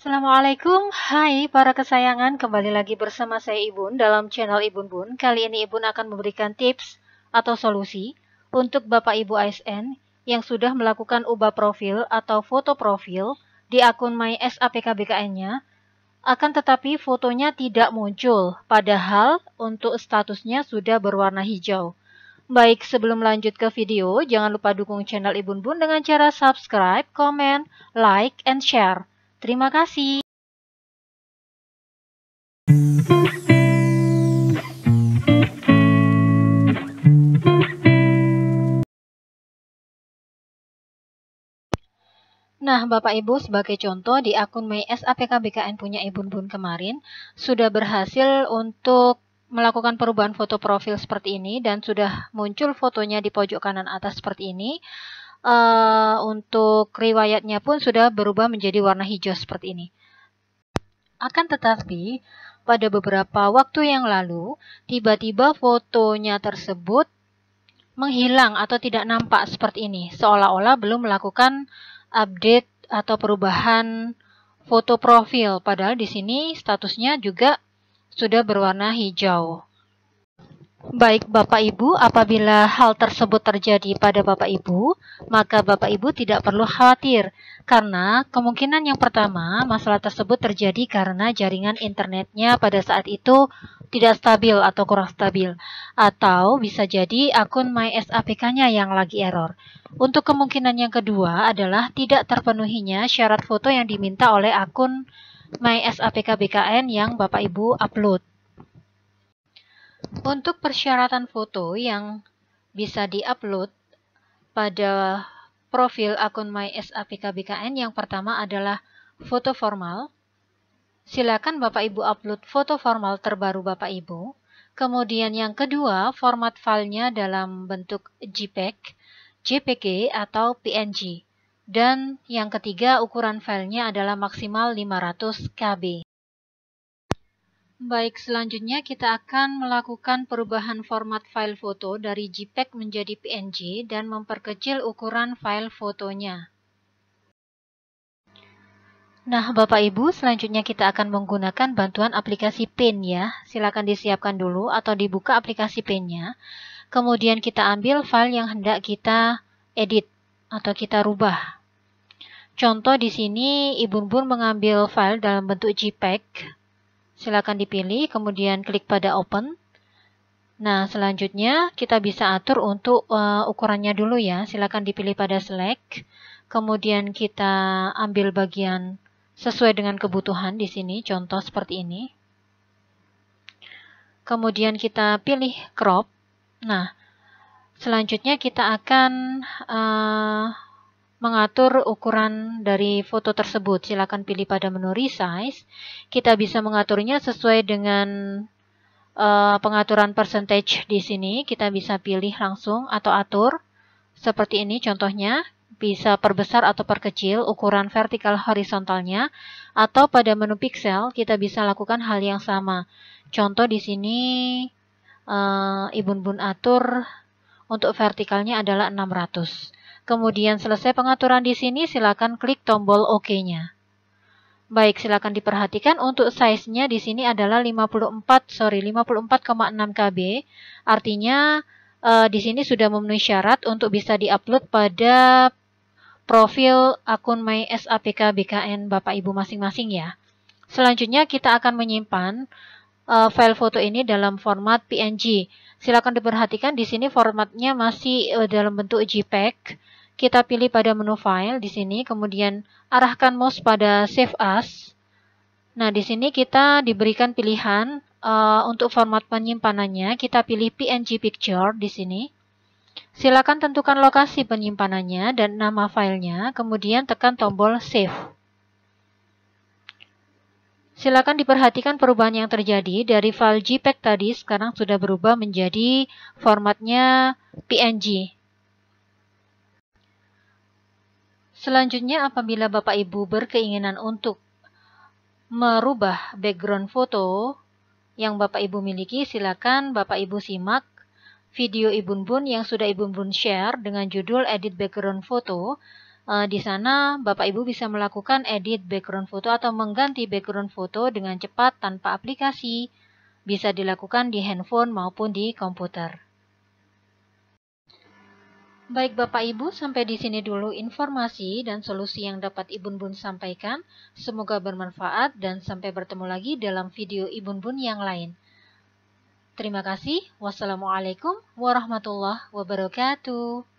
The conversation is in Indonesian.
Assalamualaikum, hai para kesayangan, kembali lagi bersama saya Ibun dalam channel Ibun Bun. Kali ini Ibun akan memberikan tips atau solusi untuk Bapak Ibu ASN yang sudah melakukan ubah profil atau foto profil di akun My nya akan tetapi fotonya tidak muncul, padahal untuk statusnya sudah berwarna hijau. Baik, sebelum lanjut ke video, jangan lupa dukung channel Ibun Bun dengan cara subscribe, comment, like, and share Terima kasih. Nah, Bapak Ibu, sebagai contoh di akun My APK BKN punya Ibu Bun kemarin sudah berhasil untuk melakukan perubahan foto profil seperti ini dan sudah muncul fotonya di pojok kanan atas seperti ini uh, untuk riwayatnya pun sudah berubah menjadi warna hijau seperti ini. Akan tetapi, pada beberapa waktu yang lalu, tiba-tiba fotonya tersebut menghilang atau tidak nampak seperti ini, seolah-olah belum melakukan update atau perubahan foto profil. Padahal di sini statusnya juga sudah berwarna hijau. Baik Bapak Ibu, apabila hal tersebut terjadi pada Bapak Ibu, maka Bapak Ibu tidak perlu khawatir karena kemungkinan yang pertama, masalah tersebut terjadi karena jaringan internetnya pada saat itu tidak stabil atau kurang stabil atau bisa jadi akun MySAPK-nya yang lagi error. Untuk kemungkinan yang kedua adalah tidak terpenuhinya syarat foto yang diminta oleh akun MySAPK BKN yang Bapak Ibu upload. Untuk persyaratan foto yang bisa diupload pada profil akun MySAPKBKN yang pertama adalah foto formal. Silakan Bapak Ibu upload foto formal terbaru Bapak Ibu. Kemudian yang kedua, format filenya dalam bentuk JPEG, JPG atau PNG. Dan yang ketiga, ukuran filenya adalah maksimal 500 KB. Baik, selanjutnya kita akan melakukan perubahan format file foto dari JPEG menjadi PNG dan memperkecil ukuran file fotonya. Nah, Bapak Ibu, selanjutnya kita akan menggunakan bantuan aplikasi Paint ya. Silakan disiapkan dulu atau dibuka aplikasi PIN-nya. Kemudian kita ambil file yang hendak kita edit atau kita rubah. Contoh di sini, Ibu Bun mengambil file dalam bentuk JPEG Silakan dipilih, kemudian klik pada open. Nah, selanjutnya kita bisa atur untuk uh, ukurannya dulu ya. Silakan dipilih pada select. Kemudian kita ambil bagian sesuai dengan kebutuhan di sini, contoh seperti ini. Kemudian kita pilih crop. Nah, selanjutnya kita akan uh, mengatur ukuran dari foto tersebut. Silakan pilih pada menu resize. Kita bisa mengaturnya sesuai dengan uh, pengaturan percentage di sini. Kita bisa pilih langsung atau atur. Seperti ini contohnya, bisa perbesar atau perkecil ukuran vertikal horizontalnya atau pada menu pixel kita bisa lakukan hal yang sama. Contoh di sini uh, eh, Ibun Bun atur untuk vertikalnya adalah 600. Kemudian selesai pengaturan di sini, silakan klik tombol OK-nya. Baik, silakan diperhatikan untuk size-nya di sini adalah 54, sorry, 54,6 KB. Artinya uh, di sini sudah memenuhi syarat untuk bisa diupload pada profil akun My SAPK BKN Bapak Ibu masing-masing ya. Selanjutnya kita akan menyimpan uh, file foto ini dalam format PNG. Silakan diperhatikan di sini formatnya masih uh, dalam bentuk JPEG kita pilih pada menu file di sini, kemudian arahkan mouse pada save as. Nah, di sini kita diberikan pilihan uh, untuk format penyimpanannya. Kita pilih PNG picture di sini. Silakan tentukan lokasi penyimpanannya dan nama filenya, kemudian tekan tombol save. Silakan diperhatikan perubahan yang terjadi dari file JPEG tadi sekarang sudah berubah menjadi formatnya PNG. Selanjutnya, apabila Bapak Ibu berkeinginan untuk merubah background foto yang Bapak Ibu miliki, silakan Bapak Ibu simak video ibu Bun yang sudah ibu Bun share dengan judul Edit Background Foto. Eh, di sana Bapak Ibu bisa melakukan edit background foto atau mengganti background foto dengan cepat tanpa aplikasi. Bisa dilakukan di handphone maupun di komputer. Baik Bapak Ibu, sampai di sini dulu informasi dan solusi yang dapat Ibu Bun sampaikan. Semoga bermanfaat dan sampai bertemu lagi dalam video Ibu Bun yang lain. Terima kasih. Wassalamualaikum warahmatullahi wabarakatuh.